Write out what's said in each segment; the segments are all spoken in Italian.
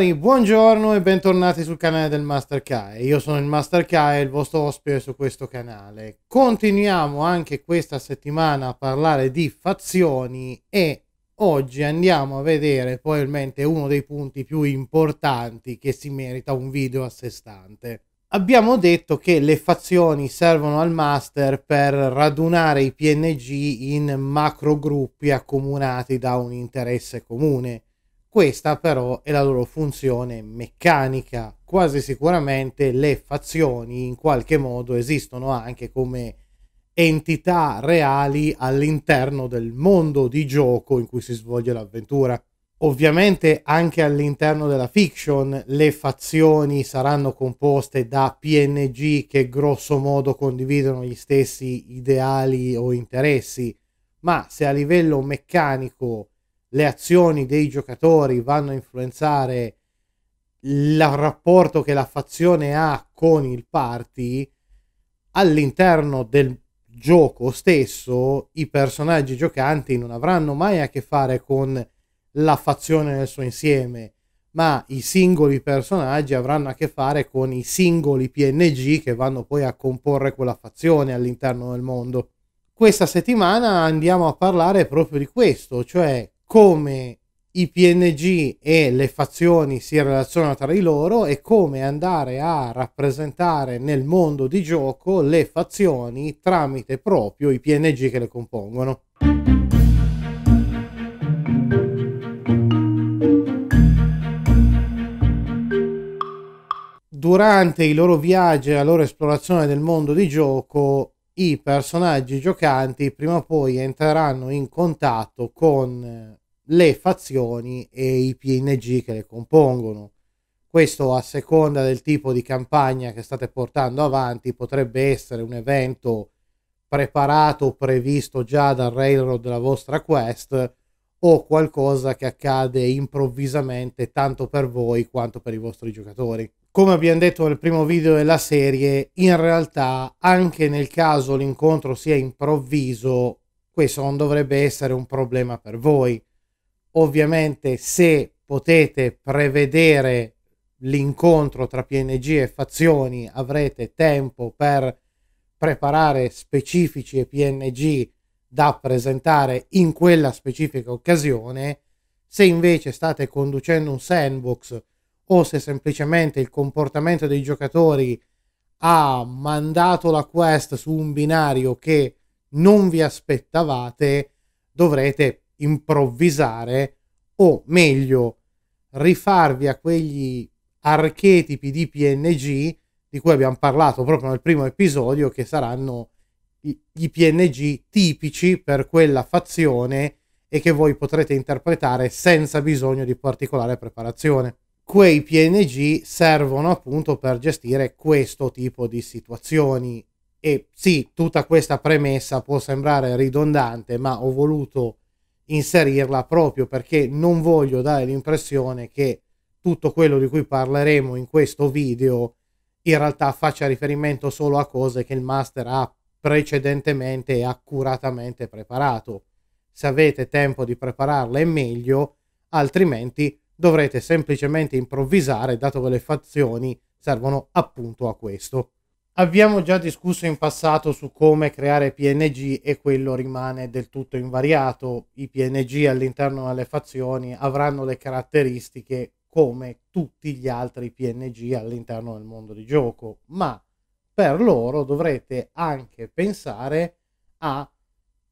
signori, buongiorno e bentornati sul canale del Master Kai. Io sono il Master Kai, il vostro ospite su questo canale. Continuiamo anche questa settimana a parlare di fazioni e oggi andiamo a vedere probabilmente uno dei punti più importanti che si merita un video a sé stante. Abbiamo detto che le fazioni servono al master per radunare i PNG in macro gruppi accomunati da un interesse comune questa però è la loro funzione meccanica. Quasi sicuramente le fazioni in qualche modo esistono anche come entità reali all'interno del mondo di gioco in cui si svolge l'avventura. Ovviamente anche all'interno della fiction le fazioni saranno composte da PNG che grosso modo condividono gli stessi ideali o interessi, ma se a livello meccanico le azioni dei giocatori vanno a influenzare il rapporto che la fazione ha con il party, all'interno del gioco stesso i personaggi giocanti non avranno mai a che fare con la fazione nel suo insieme, ma i singoli personaggi avranno a che fare con i singoli PNG che vanno poi a comporre quella fazione all'interno del mondo. Questa settimana andiamo a parlare proprio di questo, cioè come i PNG e le fazioni si relazionano tra di loro e come andare a rappresentare nel mondo di gioco le fazioni tramite proprio i PNG che le compongono. Durante i loro viaggi e la loro esplorazione del mondo di gioco, i personaggi giocanti prima o poi entreranno in contatto con le fazioni e i PNG che le compongono. Questo a seconda del tipo di campagna che state portando avanti potrebbe essere un evento preparato, previsto già dal railroad della vostra quest o qualcosa che accade improvvisamente tanto per voi quanto per i vostri giocatori. Come abbiamo detto nel primo video della serie, in realtà anche nel caso l'incontro sia improvviso, questo non dovrebbe essere un problema per voi Ovviamente se potete prevedere l'incontro tra PNG e fazioni avrete tempo per preparare specifici PNG da presentare in quella specifica occasione. Se invece state conducendo un sandbox o se semplicemente il comportamento dei giocatori ha mandato la quest su un binario che non vi aspettavate, dovrete improvvisare o meglio rifarvi a quegli archetipi di PNG di cui abbiamo parlato proprio nel primo episodio che saranno i PNG tipici per quella fazione e che voi potrete interpretare senza bisogno di particolare preparazione. Quei PNG servono appunto per gestire questo tipo di situazioni e sì, tutta questa premessa può sembrare ridondante, ma ho voluto inserirla proprio perché non voglio dare l'impressione che tutto quello di cui parleremo in questo video in realtà faccia riferimento solo a cose che il master ha precedentemente e accuratamente preparato. Se avete tempo di prepararle è meglio, altrimenti dovrete semplicemente improvvisare dato che le fazioni servono appunto a questo. Abbiamo già discusso in passato su come creare PNG e quello rimane del tutto invariato. I PNG all'interno delle fazioni avranno le caratteristiche come tutti gli altri PNG all'interno del mondo di gioco, ma per loro dovrete anche pensare a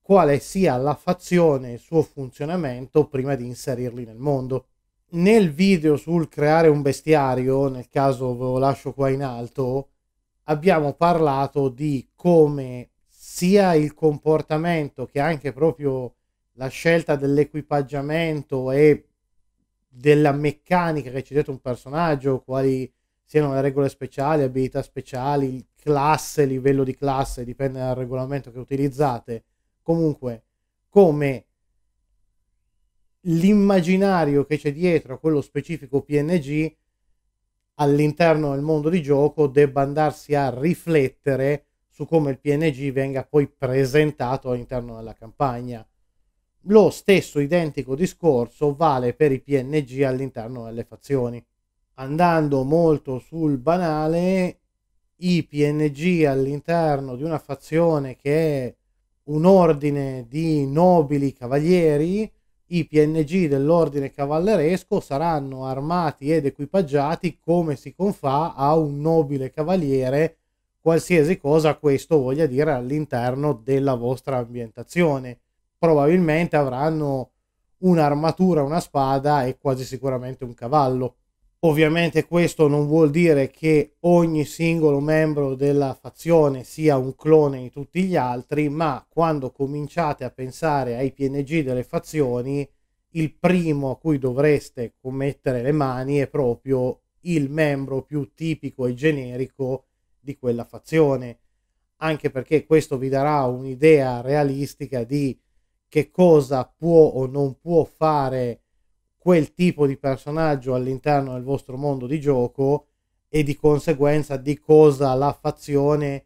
quale sia la fazione e il suo funzionamento prima di inserirli nel mondo. Nel video sul creare un bestiario, nel caso ve lo lascio qua in alto, abbiamo parlato di come sia il comportamento che anche proprio la scelta dell'equipaggiamento e della meccanica che ci dietro un personaggio, quali siano le regole speciali, abilità speciali, classe, livello di classe, dipende dal regolamento che utilizzate. Comunque, come l'immaginario che c'è dietro a quello specifico PNG all'interno del mondo di gioco debba andarsi a riflettere su come il PNG venga poi presentato all'interno della campagna. Lo stesso identico discorso vale per i PNG all'interno delle fazioni. Andando molto sul banale, i PNG all'interno di una fazione che è un ordine di nobili cavalieri i PNG dell'ordine cavalleresco saranno armati ed equipaggiati come si confà a un nobile cavaliere, qualsiasi cosa questo voglia dire all'interno della vostra ambientazione. Probabilmente avranno un'armatura, una spada e quasi sicuramente un cavallo. Ovviamente questo non vuol dire che ogni singolo membro della fazione sia un clone di tutti gli altri, ma quando cominciate a pensare ai PNG delle fazioni, il primo a cui dovreste commettere le mani è proprio il membro più tipico e generico di quella fazione, anche perché questo vi darà un'idea realistica di che cosa può o non può fare quel tipo di personaggio all'interno del vostro mondo di gioco e di conseguenza di cosa la fazione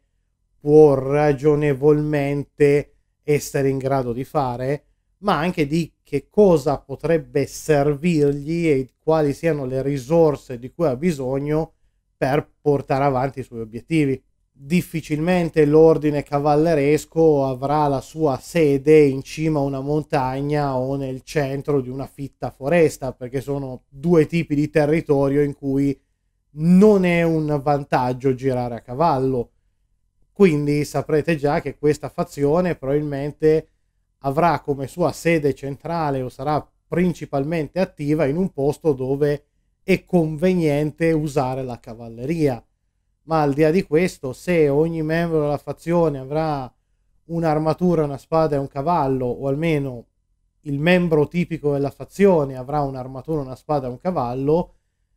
può ragionevolmente essere in grado di fare, ma anche di che cosa potrebbe servirgli e quali siano le risorse di cui ha bisogno per portare avanti i suoi obiettivi difficilmente l'ordine cavalleresco avrà la sua sede in cima a una montagna o nel centro di una fitta foresta, perché sono due tipi di territorio in cui non è un vantaggio girare a cavallo. Quindi saprete già che questa fazione probabilmente avrà come sua sede centrale o sarà principalmente attiva in un posto dove è conveniente usare la cavalleria ma al di là di questo, se ogni membro della fazione avrà un'armatura, una spada e un cavallo, o almeno il membro tipico della fazione avrà un'armatura, una spada e un cavallo,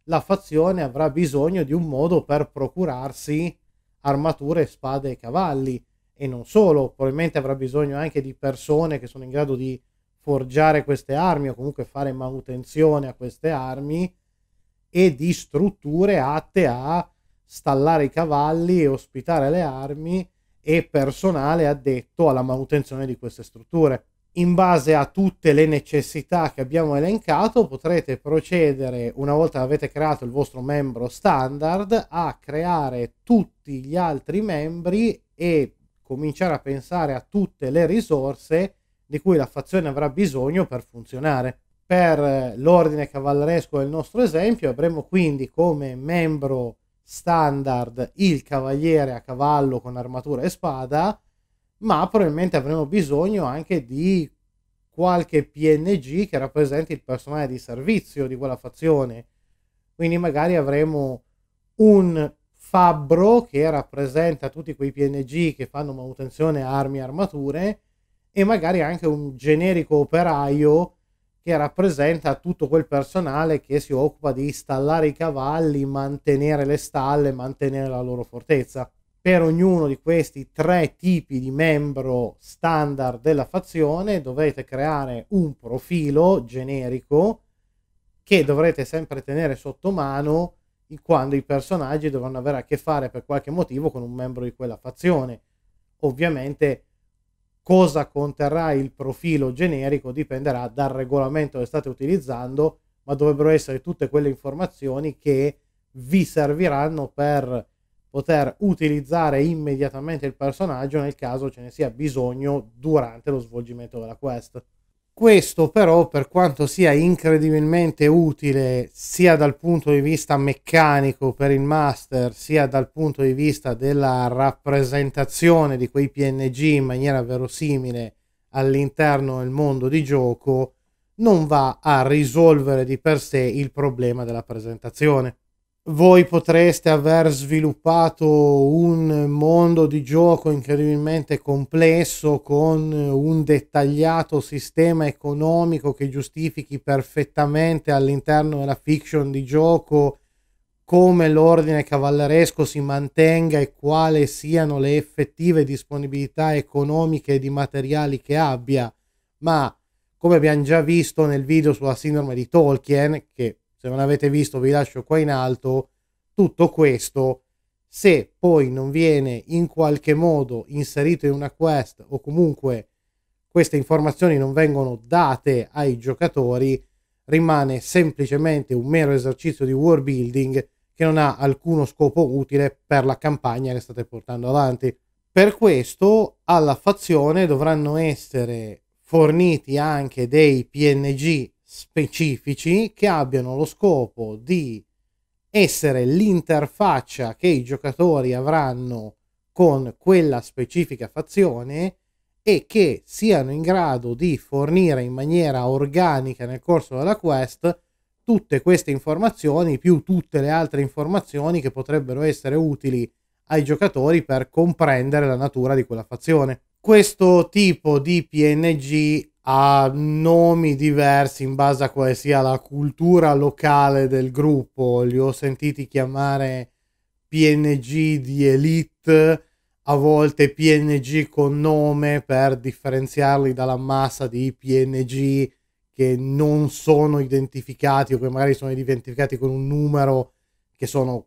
la fazione avrà bisogno di un modo per procurarsi armature, spade e cavalli. E non solo, probabilmente avrà bisogno anche di persone che sono in grado di forgiare queste armi o comunque fare manutenzione a queste armi e di strutture atte a stallare i cavalli e ospitare le armi e personale addetto alla manutenzione di queste strutture. In base a tutte le necessità che abbiamo elencato potrete procedere, una volta avete creato il vostro membro standard, a creare tutti gli altri membri e cominciare a pensare a tutte le risorse di cui la fazione avrà bisogno per funzionare. Per eh, l'ordine cavalleresco del nostro esempio avremo quindi come membro standard il cavaliere a cavallo con armatura e spada, ma probabilmente avremo bisogno anche di qualche PNG che rappresenti il personale di servizio di quella fazione. Quindi magari avremo un fabbro che rappresenta tutti quei PNG che fanno manutenzione armi e armature e magari anche un generico operaio che rappresenta tutto quel personale che si occupa di stallare i cavalli, mantenere le stalle, mantenere la loro fortezza. Per ognuno di questi tre tipi di membro standard della fazione dovete creare un profilo generico che dovrete sempre tenere sotto mano quando i personaggi dovranno avere a che fare per qualche motivo con un membro di quella fazione. Ovviamente cosa conterrà il profilo generico dipenderà dal regolamento che state utilizzando, ma dovrebbero essere tutte quelle informazioni che vi serviranno per poter utilizzare immediatamente il personaggio nel caso ce ne sia bisogno durante lo svolgimento della quest. Questo però, per quanto sia incredibilmente utile sia dal punto di vista meccanico per il master, sia dal punto di vista della rappresentazione di quei PNG in maniera verosimile all'interno del mondo di gioco, non va a risolvere di per sé il problema della presentazione voi potreste aver sviluppato un mondo di gioco incredibilmente complesso con un dettagliato sistema economico che giustifichi perfettamente all'interno della fiction di gioco come l'ordine cavalleresco si mantenga e quali siano le effettive disponibilità economiche di materiali che abbia, ma come abbiamo già visto nel video sulla sindrome di Tolkien, che se non avete visto vi lascio qua in alto, tutto questo se poi non viene in qualche modo inserito in una quest o comunque queste informazioni non vengono date ai giocatori, rimane semplicemente un mero esercizio di war building che non ha alcuno scopo utile per la campagna che state portando avanti. Per questo alla fazione dovranno essere forniti anche dei PNG specifici che abbiano lo scopo di essere l'interfaccia che i giocatori avranno con quella specifica fazione e che siano in grado di fornire in maniera organica nel corso della quest tutte queste informazioni più tutte le altre informazioni che potrebbero essere utili ai giocatori per comprendere la natura di quella fazione. Questo tipo di PNG ha nomi diversi in base a quale sia la cultura locale del gruppo. Li ho sentiti chiamare PNG di Elite, a volte PNG con nome per differenziarli dalla massa di PNG che non sono identificati o che magari sono identificati con un numero che sono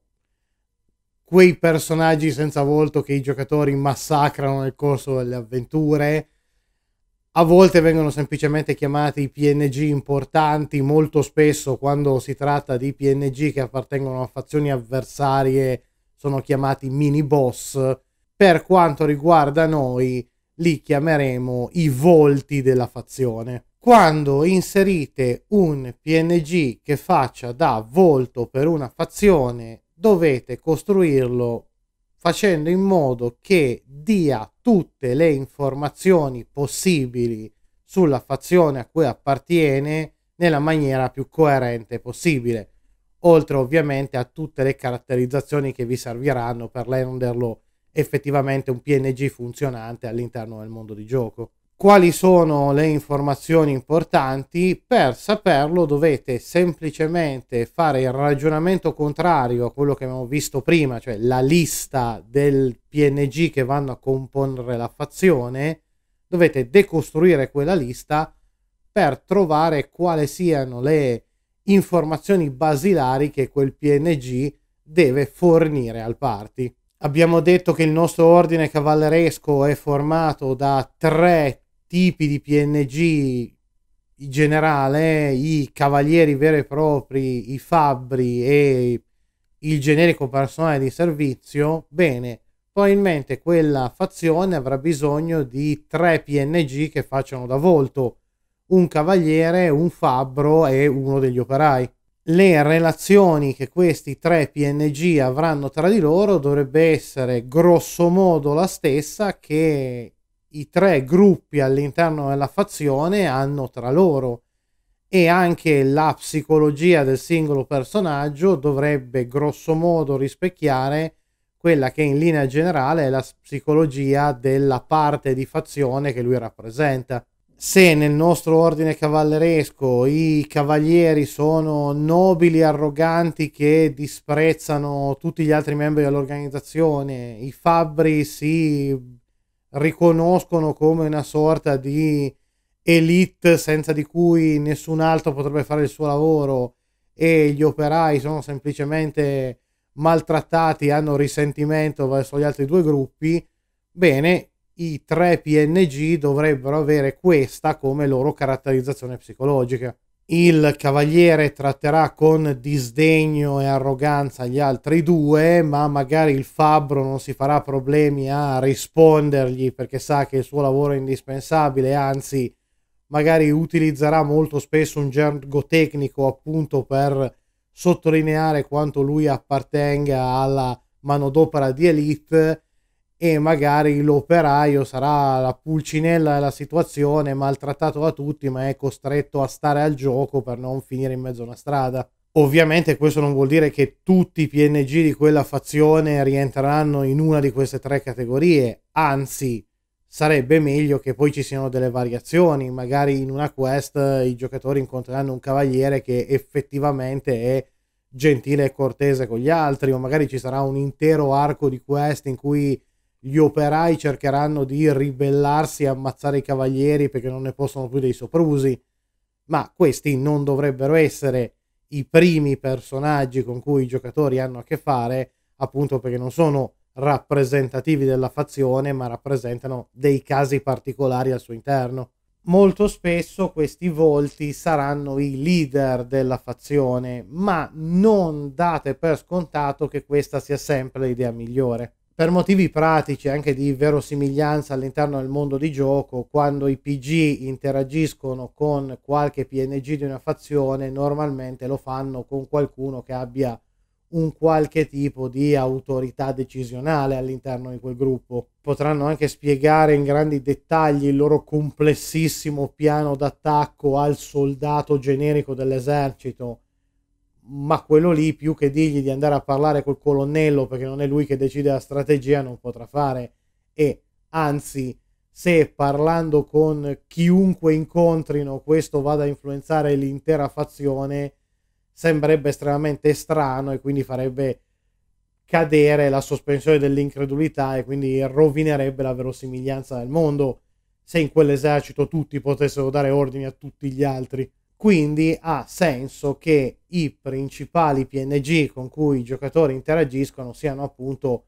quei personaggi senza volto che i giocatori massacrano nel corso delle avventure a volte vengono semplicemente chiamati PNG importanti, molto spesso quando si tratta di PNG che appartengono a fazioni avversarie sono chiamati mini boss. Per quanto riguarda noi, li chiameremo i volti della fazione. Quando inserite un PNG che faccia da volto per una fazione, dovete costruirlo facendo in modo che dia tutte le informazioni possibili sulla fazione a cui appartiene nella maniera più coerente possibile, oltre ovviamente a tutte le caratterizzazioni che vi serviranno per renderlo effettivamente un PNG funzionante all'interno del mondo di gioco quali sono le informazioni importanti, per saperlo dovete semplicemente fare il ragionamento contrario a quello che abbiamo visto prima, cioè la lista del PNG che vanno a comporre la fazione, dovete decostruire quella lista per trovare quali siano le informazioni basilari che quel PNG deve fornire al party. Abbiamo detto che il nostro ordine cavalleresco è formato da tre tipi di PNG in generale, i cavalieri veri e propri, i fabbri e il generico personale di servizio, bene, probabilmente quella fazione avrà bisogno di tre PNG che facciano da volto, un cavaliere, un fabbro e uno degli operai. Le relazioni che questi tre PNG avranno tra di loro dovrebbe essere grosso modo la stessa che i tre gruppi all'interno della fazione hanno tra loro e anche la psicologia del singolo personaggio dovrebbe grossomodo rispecchiare quella che in linea generale è la psicologia della parte di fazione che lui rappresenta. Se nel nostro ordine cavalleresco i cavalieri sono nobili arroganti che disprezzano tutti gli altri membri dell'organizzazione, i fabbri si riconoscono come una sorta di elite senza di cui nessun altro potrebbe fare il suo lavoro e gli operai sono semplicemente maltrattati, hanno risentimento verso gli altri due gruppi, bene, i tre PNG dovrebbero avere questa come loro caratterizzazione psicologica il cavaliere tratterà con disdegno e arroganza gli altri due, ma magari il fabbro non si farà problemi a rispondergli perché sa che il suo lavoro è indispensabile, anzi magari utilizzerà molto spesso un gergo tecnico appunto per sottolineare quanto lui appartenga alla manodopera di elite e magari l'operaio sarà la pulcinella della situazione, maltrattato da tutti, ma è costretto a stare al gioco per non finire in mezzo a una strada. Ovviamente questo non vuol dire che tutti i PNG di quella fazione rientreranno in una di queste tre categorie, anzi sarebbe meglio che poi ci siano delle variazioni, magari in una quest i giocatori incontreranno un cavaliere che effettivamente è gentile e cortese con gli altri o magari ci sarà un intero arco di quest in cui gli operai cercheranno di ribellarsi e ammazzare i cavalieri perché non ne possono più dei soprusi, ma questi non dovrebbero essere i primi personaggi con cui i giocatori hanno a che fare, appunto perché non sono rappresentativi della fazione, ma rappresentano dei casi particolari al suo interno. Molto spesso questi volti saranno i leader della fazione, ma non date per scontato che questa sia sempre l'idea migliore per motivi pratici anche di verosimiglianza all'interno del mondo di gioco, quando i PG interagiscono con qualche PNG di una fazione, normalmente lo fanno con qualcuno che abbia un qualche tipo di autorità decisionale all'interno di quel gruppo. Potranno anche spiegare in grandi dettagli il loro complessissimo piano d'attacco al soldato generico dell'esercito ma quello lì più che dirgli di andare a parlare col colonnello perché non è lui che decide la strategia non potrà fare e anzi se parlando con chiunque incontrino questo vada a influenzare l'intera fazione sembrerebbe estremamente strano e quindi farebbe cadere la sospensione dell'incredulità e quindi rovinerebbe la verosimiglianza del mondo se in quell'esercito tutti potessero dare ordini a tutti gli altri. Quindi ha senso che i principali PNG con cui i giocatori interagiscono siano appunto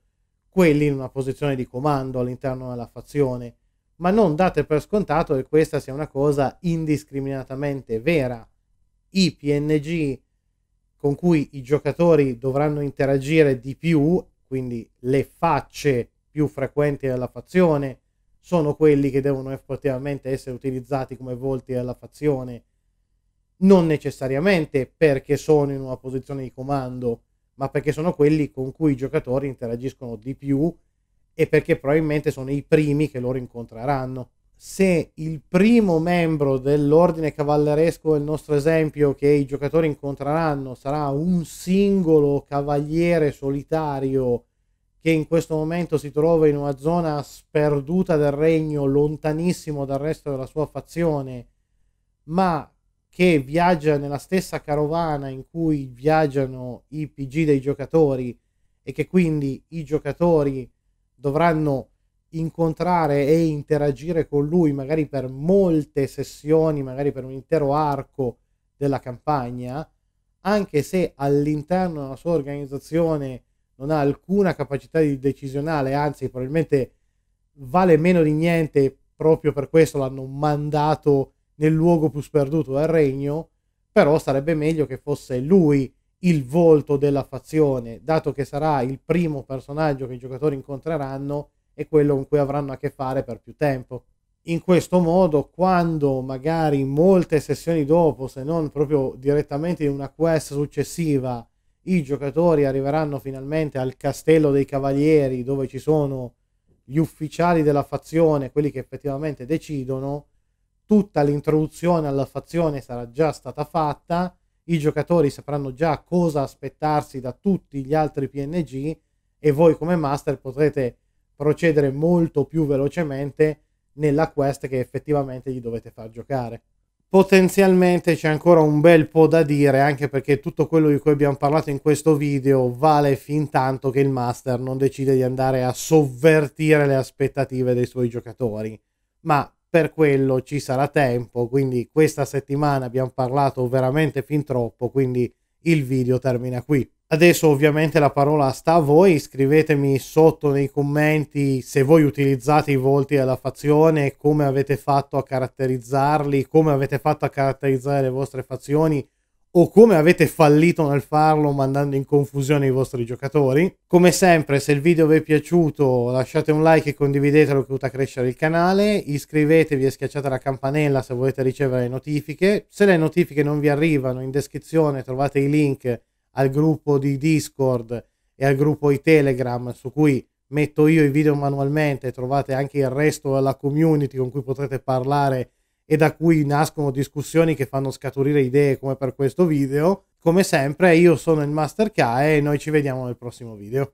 quelli in una posizione di comando all'interno della fazione, ma non date per scontato che questa sia una cosa indiscriminatamente vera. I PNG con cui i giocatori dovranno interagire di più, quindi le facce più frequenti della fazione, sono quelli che devono effettivamente essere utilizzati come volti della fazione non necessariamente perché sono in una posizione di comando, ma perché sono quelli con cui i giocatori interagiscono di più e perché probabilmente sono i primi che loro incontreranno. Se il primo membro dell'ordine cavalleresco del nostro esempio che i giocatori incontreranno sarà un singolo cavaliere solitario che in questo momento si trova in una zona sperduta del regno, lontanissimo dal resto della sua fazione, ma che viaggia nella stessa carovana in cui viaggiano i PG dei giocatori e che quindi i giocatori dovranno incontrare e interagire con lui magari per molte sessioni, magari per un intero arco della campagna, anche se all'interno della sua organizzazione non ha alcuna capacità di decisionale, anzi probabilmente vale meno di niente, proprio per questo l'hanno mandato nel luogo più sperduto del regno, però sarebbe meglio che fosse lui il volto della fazione, dato che sarà il primo personaggio che i giocatori incontreranno e quello con cui avranno a che fare per più tempo. In questo modo, quando magari molte sessioni dopo, se non proprio direttamente in una quest successiva, i giocatori arriveranno finalmente al castello dei cavalieri dove ci sono gli ufficiali della fazione, quelli che effettivamente decidono, tutta l'introduzione alla fazione sarà già stata fatta, i giocatori sapranno già cosa aspettarsi da tutti gli altri PNG e voi come master potrete procedere molto più velocemente nella quest che effettivamente gli dovete far giocare. Potenzialmente c'è ancora un bel po' da dire, anche perché tutto quello di cui abbiamo parlato in questo video vale fin tanto che il master non decide di andare a sovvertire le aspettative dei suoi giocatori. Ma per quello ci sarà tempo, quindi questa settimana abbiamo parlato veramente fin troppo, quindi il video termina qui. Adesso ovviamente la parola sta a voi, scrivetemi sotto nei commenti se voi utilizzate i volti della fazione, come avete fatto a caratterizzarli, come avete fatto a caratterizzare le vostre fazioni, o come avete fallito nel farlo mandando in confusione i vostri giocatori. Come sempre, se il video vi è piaciuto lasciate un like e condividetelo che aiuta a crescere il canale, iscrivetevi e schiacciate la campanella se volete ricevere le notifiche. Se le notifiche non vi arrivano, in descrizione trovate i link al gruppo di Discord e al gruppo di Telegram su cui metto io i video manualmente, trovate anche il resto della community con cui potrete parlare e da cui nascono discussioni che fanno scaturire idee come per questo video. Come sempre io sono il Master K e noi ci vediamo nel prossimo video.